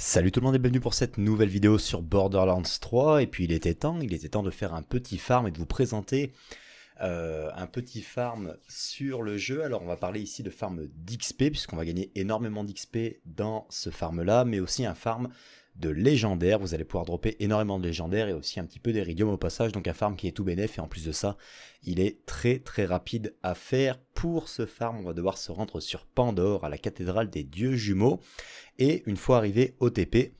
Salut tout le monde et bienvenue pour cette nouvelle vidéo sur Borderlands 3 et puis il était temps, il était temps de faire un petit farm et de vous présenter euh, un petit farm sur le jeu. Alors on va parler ici de farm d'XP puisqu'on va gagner énormément d'XP dans ce farm là mais aussi un farm de légendaires. Vous allez pouvoir dropper énormément de légendaires et aussi un petit peu d'éridium au passage. Donc un farm qui est tout bénéf et en plus de ça, il est très très rapide à faire. Pour ce farm, on va devoir se rendre sur Pandore à la cathédrale des dieux jumeaux. Et une fois arrivé au TP,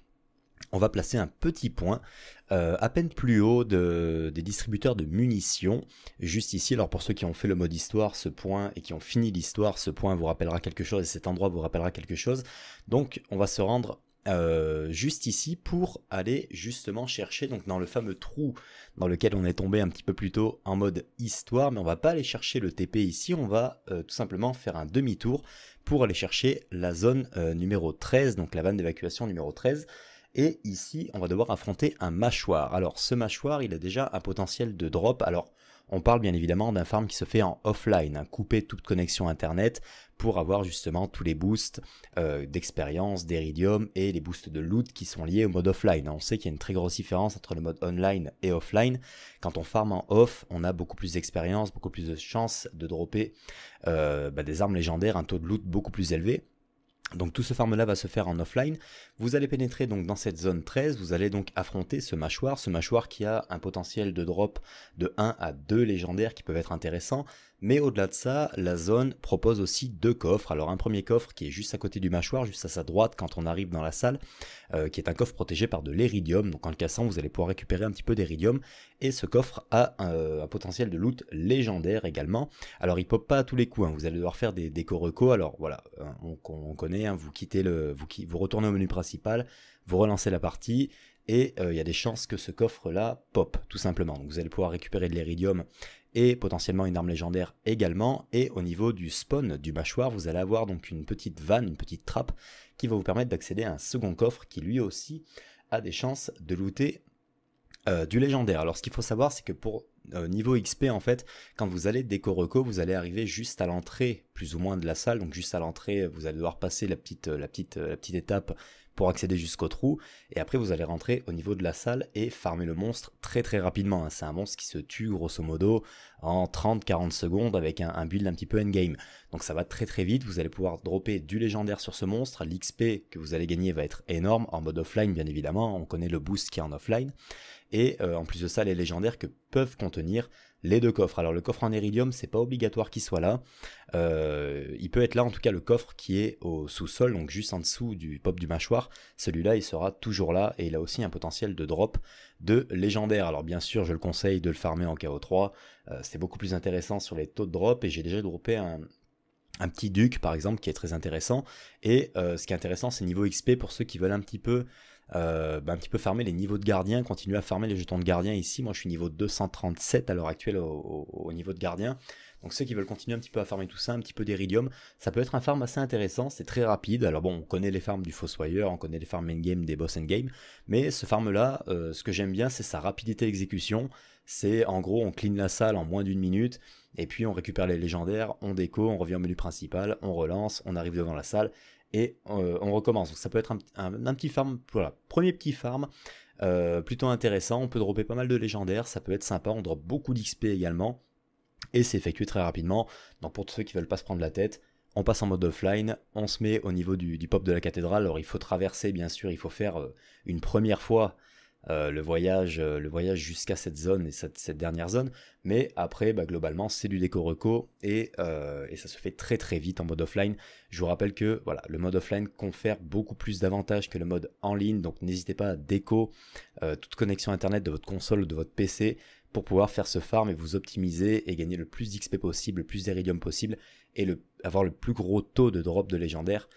on va placer un petit point euh, à peine plus haut de, des distributeurs de munitions, juste ici. Alors pour ceux qui ont fait le mode histoire, ce point, et qui ont fini l'histoire, ce point vous rappellera quelque chose, et cet endroit vous rappellera quelque chose. Donc on va se rendre euh, juste ici pour aller justement chercher donc dans le fameux trou dans lequel on est tombé un petit peu plus tôt en mode histoire mais on va pas aller chercher le TP ici on va euh, tout simplement faire un demi-tour pour aller chercher la zone euh, numéro 13 donc la vanne d'évacuation numéro 13 et ici, on va devoir affronter un mâchoire. Alors, ce mâchoire, il a déjà un potentiel de drop. Alors, on parle bien évidemment d'un farm qui se fait en offline, hein, couper toute connexion internet pour avoir justement tous les boosts euh, d'expérience, d'iridium et les boosts de loot qui sont liés au mode offline. Hein. On sait qu'il y a une très grosse différence entre le mode online et offline. Quand on farm en off, on a beaucoup plus d'expérience, beaucoup plus de chances de dropper euh, bah, des armes légendaires, un taux de loot beaucoup plus élevé. Donc tout ce farm-là va se faire en offline. Vous allez pénétrer donc dans cette zone 13, vous allez donc affronter ce mâchoire, ce mâchoire qui a un potentiel de drop de 1 à 2 légendaires qui peuvent être intéressants. Mais au-delà de ça, la zone propose aussi deux coffres. Alors un premier coffre qui est juste à côté du mâchoire, juste à sa droite quand on arrive dans la salle, euh, qui est un coffre protégé par de l'éridium. Donc en le cassant, vous allez pouvoir récupérer un petit peu d'éridium. Et ce coffre a euh, un, potentiel de loot légendaire également. Alors il pop pas à tous les coups, hein. vous allez devoir faire des, déco Alors voilà, hein, on, connaît, hein. vous quittez le, vous, retournez au menu principal, vous relancez la partie, et euh, il y a des chances que ce coffre là pop tout simplement. Donc vous allez pouvoir récupérer de l'éridium et potentiellement une arme légendaire également. Et au niveau du spawn du mâchoire, vous allez avoir donc une petite vanne, une petite trappe qui va vous permettre d'accéder à un second coffre qui lui aussi a des chances de looter euh, du légendaire. Alors ce qu'il faut savoir, c'est que pour euh, niveau XP, en fait, quand vous allez de vous allez arriver juste à l'entrée, plus ou moins, de la salle. Donc, juste à l'entrée, vous allez devoir passer la petite, euh, la petite, euh, petite étape pour accéder jusqu'au trou. Et après, vous allez rentrer au niveau de la salle et farmer le monstre très très rapidement. Hein. C'est un monstre qui se tue, grosso modo, en 30-40 secondes avec un, build un petit peu endgame. Donc ça va très très vite. Vous allez pouvoir dropper du légendaire sur ce monstre. L'XP que vous allez gagner va être énorme en mode offline, bien évidemment. On connaît le boost qui est en offline. Et en plus de ça, les légendaires que peuvent contenir les deux coffres. Alors le coffre en iridium, c'est pas obligatoire qu'il soit là. Euh, il peut être là en tout cas le coffre qui est au sous-sol, donc juste en dessous du pop du mâchoire. Celui-là, il sera toujours là et il a aussi un potentiel de drop de légendaire. Alors bien sûr, je le conseille de le farmer en KO3. Euh, c'est beaucoup plus intéressant sur les taux de drop et j'ai déjà droppé un, petit duc par exemple qui est très intéressant et euh, ce qui est intéressant c'est niveau XP pour ceux qui veulent un petit peu euh, bah, un petit peu farmer les niveaux de gardien, continuer à farmer les jetons de gardien ici. Moi, je suis niveau 237 à l'heure actuelle au, niveau de gardien. Donc ceux qui veulent continuer un petit peu à farmer tout ça, un petit peu d'iridium, ça peut être un farm assez intéressant, c'est très rapide. Alors bon, on connaît les farms du Fossoyeur, on connaît les farms endgame des boss endgame, mais ce farm-là, euh, ce que j'aime bien, c'est sa rapidité d'exécution. C'est en gros, on clean la salle en moins d'une minute, et puis on récupère les légendaires, on déco, on revient au menu principal, on relance, on arrive devant la salle, et euh, on recommence. Donc ça peut être un, petit farm, voilà, premier petit farm, euh, plutôt intéressant, on peut dropper pas mal de légendaires, ça peut être sympa, on drop beaucoup d'XP également, et c'est effectué très rapidement. Donc pour ceux qui veulent pas se prendre la tête, on passe en mode offline, on se met au niveau du, du pop de la cathédrale, alors il faut traverser bien sûr, il faut faire euh, une première fois euh, le voyage, euh, le voyage jusqu'à cette zone et cette, dernière zone. Mais après, bah, globalement, c'est du déco reco euh, et, ça se fait très très vite en mode offline. Je vous rappelle que voilà, le mode offline confère beaucoup plus d'avantages que le mode en ligne, donc n'hésitez pas à déco toute connexion internet de votre console de votre PC pour pouvoir faire ce farm et vous optimiser et gagner le plus d'XP possible, le plus d'iridium possible et avoir le plus gros taux de drop de légendaire.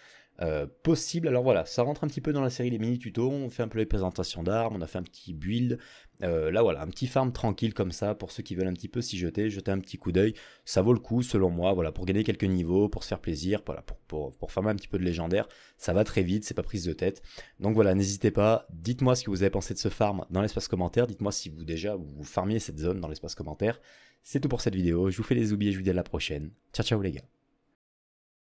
Euh, possible. Alors voilà, ça rentre un petit peu dans la série des mini tutos. On fait un peu les présentations d'armes, on a fait un petit build. Euh, là voilà, un petit farm tranquille comme ça pour ceux qui veulent un petit peu s'y jeter, jeter un petit coup d'œil. Ça vaut le coup selon moi. Voilà, pour gagner quelques niveaux, pour se faire plaisir, voilà, pour pour farmer un petit peu de légendaire. Ça va très vite, c'est pas prise de tête. Donc voilà, n'hésitez pas. Dites-moi ce que vous avez pensé de ce farm dans l'espace commentaire. Dites-moi si vous déjà vous farmiez cette zone dans l'espace commentaire. C'est tout pour cette vidéo. Je vous fais des oubliés, je vous dis à la prochaine. Ciao ciao les gars.